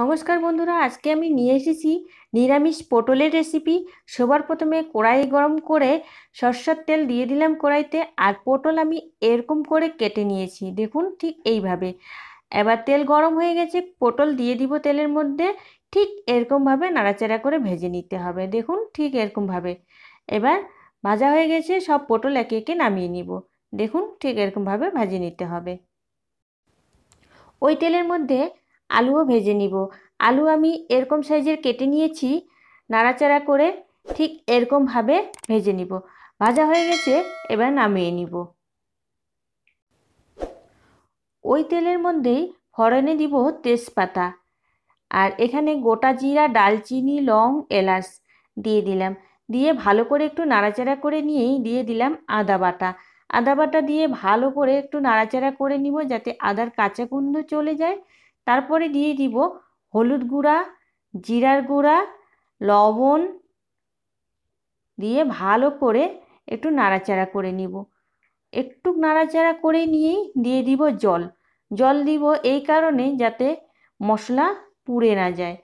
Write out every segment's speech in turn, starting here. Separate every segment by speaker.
Speaker 1: নমস্কার বন্ধুরা আজকে আমি নিয়ে এসেছি নিরামিষ পটলের রেসিপি সবার প্রথমে কড়াই গরম করে সর্ষের তেল দিয়ে দিলাম কড়াইতে আর পটল আমি এরকম করে কেটে নিয়েছি দেখুন ঠিক এইভাবে এবার তেল গরম হয়ে গেছে পটল দিয়ে দিব তেলের মধ্যে ঠিক এরকমভাবে নাড়াচাড়া করে ভেজে নিতে হবে দেখুন ঠিক এরকমভাবে এবার ভাজা হয়ে গেছে সব পটল একে একে নামিয়ে নিব দেখুন ঠিক এরকমভাবে ভাজে নিতে হবে ওই তেলের মধ্যে আলুও ভেজে নিব আলু আমি এরকম সাইজের কেটে নিয়েছি নাড়াচাড়া করে ঠিক এরকমভাবে ভেজে নিব ভাজা হয়ে গেছে এবার নামিয়ে নিব ওই তেলের মধ্যেই ফড়নে দিব তেজপাতা আর এখানে গোটা জিরা ডালচিনি লং এলাচ দিয়ে দিলাম দিয়ে ভালো করে একটু নাড়াচাড়া করে নিয়েই দিয়ে দিলাম আদা বাটা আদা বাটা দিয়ে ভালো করে একটু নাড়াচাড়া করে নিব যাতে আদার কাঁচা গন্ধ চলে যায় তারপরে দিয়ে দিব হলুদ গুঁড়া জিরার গুঁড়া লবণ দিয়ে ভালো করে একটু নাড়াচাড়া করে নিব একটু নাড়াচাড়া করে নিয়েই দিয়ে দিব জল জল দিব এই কারণে যাতে মশলা পুড়ে না যায়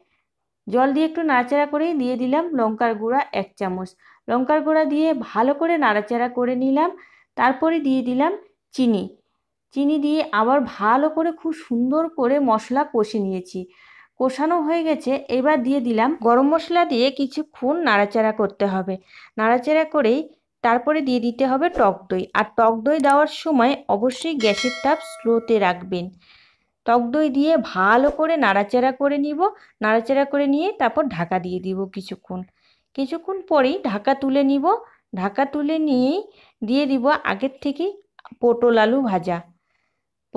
Speaker 1: জল দিয়ে একটু নাড়াচাড়া করে দিয়ে দিলাম লঙ্কার গুঁড়া এক চামচ লঙ্কার গুঁড়া দিয়ে ভালো করে নাড়াচাড়া করে নিলাম তারপরে দিয়ে দিলাম চিনি চিনি দিয়ে আবার ভালো করে খুব সুন্দর করে মশলা কষে নিয়েছি কষানো হয়ে গেছে এবার দিয়ে দিলাম গরম মশলা দিয়ে কিছুক্ষণ নাড়াচাড়া করতে হবে নাড়াচাড়া করেই তারপরে দিয়ে দিতে হবে টক দই আর টক দই দেওয়ার সময় অবশ্যই গ্যাসের তাপ স্লোতে রাখবেন টক দই দিয়ে ভালো করে নাড়াচাড়া করে নিব নাড়াচাড়া করে নিয়ে তারপর ঢাকা দিয়ে দিব কিছুক্ষণ কিছুক্ষণ পরেই ঢাকা তুলে নিব ঢাকা তুলে নিয়েই দিয়ে দিব আগের থেকে পটল আলু ভাজা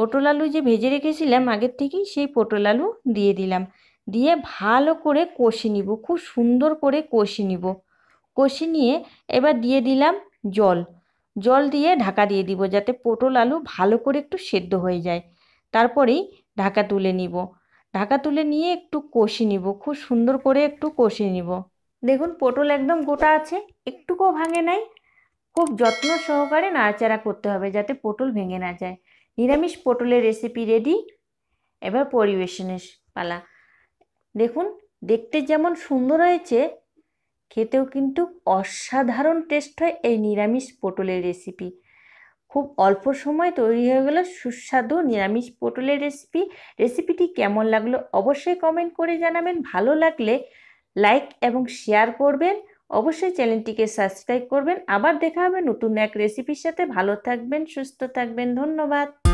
Speaker 1: পটল আলু যে ভেজে রেখেছিলাম আগের থেকেই সেই পটল আলু দিয়ে দিলাম দিয়ে ভালো করে কষে নিব খুব সুন্দর করে কষে নিব কষে নিয়ে এবার দিয়ে দিলাম জল জল দিয়ে ঢাকা দিয়ে দিব যাতে পটল আলু ভালো করে একটু সেদ্ধ হয়ে যায় তারপরেই ঢাকা তুলে নিব ঢাকা তুলে নিয়ে একটু কষে নিব খুব সুন্দর করে একটু কষে নিব দেখুন পটল একদম গোটা আছে একটুকুও ভাঙে নাই খুব যত্ন সহকারে নাড়াচাড়া করতে হবে যাতে পটল ভেঙে না যায় নিরামিষ পটলের রেসিপি রেডি এবার পরিবেশনের পালা দেখুন দেখতে যেমন সুন্দর হয়েছে খেতেও কিন্তু অসাধারণ টেস্ট হয় এই নিরামিষ পটলের রেসিপি খুব অল্প সময় তৈরি হয়ে গেল সুস্বাদু নিরামিষ পটলের রেসিপি রেসিপিটি কেমন লাগলো অবশ্যই কমেন্ট করে জানাবেন ভালো লাগলে লাইক এবং শেয়ার করবেন অবশ্যই চ্যানেলটিকে সাবস্ক্রাইব করবেন আবার দেখা হবে নতুন এক রেসিপির সাথে ভালো থাকবেন সুস্থ থাকবেন ধন্যবাদ